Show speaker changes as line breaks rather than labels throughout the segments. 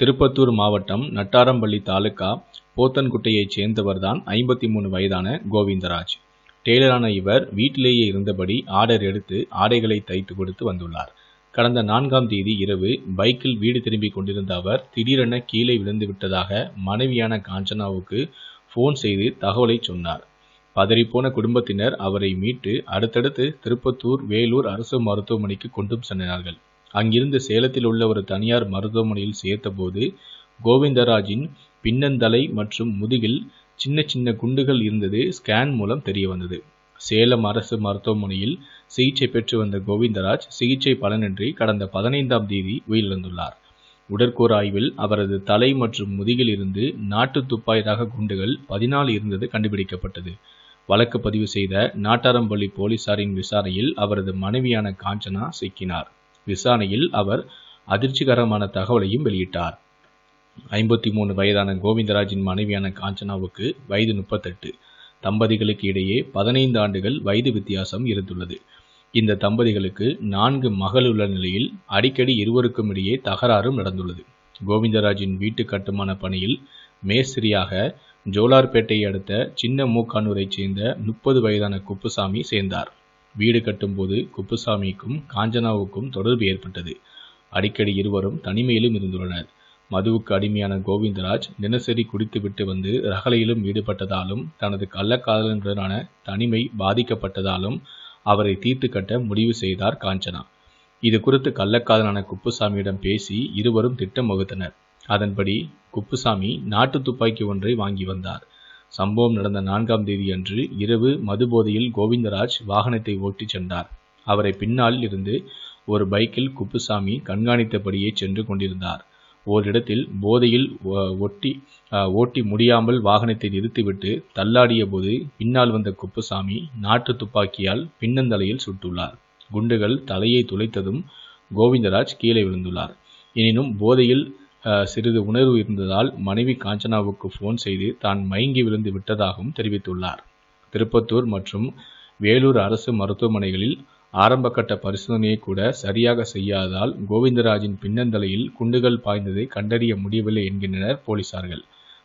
திருப்பத்தூர் மாவட்டம் நட்டாரம்பள்ளி தாலுக்கா போத்தன்குட்டையைச் சேர்ந்தவர்தான் ஐம்பத்தி மூணு வயதான கோவிந்தராஜ் டெய்லரான இவர் வீட்டிலேயே இருந்தபடி ஆர்டர் எடுத்து ஆடைகளை தைத்து கொடுத்து வந்துள்ளார் கடந்த நான்காம் தேதி இரவு பைக்கில் வீடு திரும்பிக் கொண்டிருந்த அவர் திடீரென கீழே விழுந்து விட்டதாக மனைவியான காஞ்சனாவுக்கு ஃபோன் செய்து தகவலை சொன்னார் பதறிப்போன குடும்பத்தினர் அவரை மீட்டு அடுத்தடுத்து திருப்பத்தூர் வேலூர் அரசு மருத்துவமனைக்கு கொண்டும் சென்றார்கள் அங்கிருந்து சேலத்தில் உள்ள ஒரு தனியார் மருத்துவமனையில் சேர்த்தபோது கோவிந்தராஜின் பின்னந்தலை மற்றும் முதுகில் சின்ன சின்ன குண்டுகள் இருந்தது ஸ்கேன் மூலம் தெரிய வந்தது சேலம் அரசு மருத்துவமனையில் சிகிச்சை பெற்று வந்த கோவிந்தராஜ் சிகிச்சை பலனின்றி கடந்த பதினைந்தாம் தேதி உயிரிழந்துள்ளார் உடற்கூர் ஆய்வில் அவரது தலை மற்றும் முதுகில் இருந்து நாட்டு துப்பாய் ரக குண்டுகள் பதினாலு இருந்தது கண்டுபிடிக்கப்பட்டது வழக்கு பதிவு செய்த நாட்டாரம்பள்ளி போலீசாரின் விசாரணையில் அவரது மனைவியான காஞ்சனா சிக்கினார் விசாரணையில் அவர் அதிர்ச்சிகரமான தகவலையும் வெளியிட்டார் ஐம்பத்தி மூணு வயதான கோவிந்தராஜின் மனைவியான காஞ்சனாவுக்கு வயது முப்பத்தெட்டு தம்பதிகளுக்கு இடையே பதினைந்து ஆண்டுகள் வயது வித்தியாசம் இருந்துள்ளது இந்த தம்பதிகளுக்கு நான்கு மகள் உள்ள நிலையில் அடிக்கடி இருவருக்கும் இடையே தகராறும் நடந்துள்ளது கோவிந்தராஜின் வீட்டு கட்டுமான பணியில் மேஸ்திரியாக ஜோலார்பேட்டையை அடுத்த சின்ன மூக்கானூரைச் சேர்ந்த முப்பது வயதான குப்புசாமி சேர்ந்தார் வீடு கட்டும்போது குப்புசாமிக்கும் காஞ்சனாவுக்கும் தொடர்பு ஏற்பட்டது அடிக்கடி இருவரும் தனிமையிலும் இருந்துள்ளனர் மதுவுக்கு அடிமையான கோவிந்தராஜ் தினசரி குடித்துவிட்டு வந்து ரகலையிலும் ஈடுபட்டதாலும் தனது கள்ளக்காதலனுடனான தனிமை பாதிக்கப்பட்டதாலும் அவரை தீர்த்து கட்ட முடிவு செய்தார் காஞ்சனா இது குறித்து கள்ளக்காதலான குப்புசாமியிடம் பேசி இருவரும் திட்டம் வகுத்தனர் அதன்படி குப்புசாமி நாட்டு துப்பாக்கி ஒன்றை வாங்கி வந்தார் சம்பவம் நடந்த நான்காம் தேதி அன்று இரவு மதுபோதையில் கோவிந்தராஜ் வாகனத்தை ஓட்டிச் சென்றார் அவரை பின்னால் இருந்து ஒரு பைக்கில் குப்புசாமி கண்காணித்தபடியே சென்று கொண்டிருந்தார் ஓரிடத்தில் போதையில் ஒட்டி ஓட்டி முடியாமல் வாகனத்தை நிறுத்திவிட்டு தள்ளாடிய போது பின்னால் வந்த குப்புசாமி நாட்டு துப்பாக்கியால் பின்னந்தலையில் சுட்டுள்ளார் குண்டுகள் தலையை துளைத்ததும் கோவிந்தராஜ் கீழே விழுந்துள்ளார் எனினும் போதையில் சிறிது உணர்வு இருந்ததால் மனைவி காஞ்சனாவுக்கு ஃபோன் செய்து தான் மயங்கி விழுந்து விட்டதாகவும் தெரிவித்துள்ளார் திருப்பத்தூர் மற்றும் வேலூர் அரசு மருத்துவமனைகளில் ஆரம்பகட்ட பரிசோதனையை கூட சரியாக செய்யாததால் கோவிந்தராஜின் பின்னந்தலையில் குண்டுகள் பாய்ந்ததை கண்டறிய முடியவில்லை என்கின்றனர் போலீசார்கள்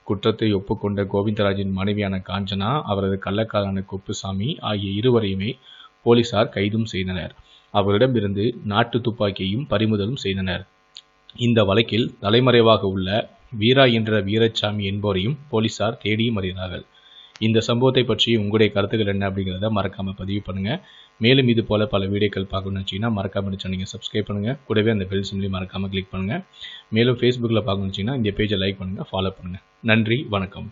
குற்றத்தை ஒப்புக்கொண்ட கோவிந்தராஜின் மனைவியான காஞ்சனா அவரது கள்ளக்காரன கொப்புசாமி ஆகிய இருவரையுமே போலீசார் கைதும் செய்தனர் அவரிடமிருந்து நாட்டு துப்பாக்கியையும் பறிமுதலும் செய்தனர் இந்த வழக்கில் தலைமறைவாக உள்ள வீரா என்ற வீரச்சாமி என்பவரையும் போலீசார் தேடியும் வருகிறார்கள் இந்த சம்பவத்தை பற்றி உங்களுடைய கருத்துக்கள் என்ன அப்படிங்கிறத மறக்காமல் பதிவு பண்ணுங்கள் மேலும் இது போல் பல வீடியோக்கள் பார்க்கணும்னு வச்சிங்கன்னா மறக்காமல் நீங்கள் சப்ஸ்கிரைப் பண்ணுங்கள் கூடவே அந்த பெல் சிம்லி மறக்காமல் கிளிக் பண்ணுங்கள் மேலும் ஃபேஸ்புக்கில் பார்க்கணும்னு வச்சிங்கன்னா இந்த பேஜை லைக் பண்ணுங்கள் ஃபாலோ பண்ணுங்கள் நன்றி வணக்கம்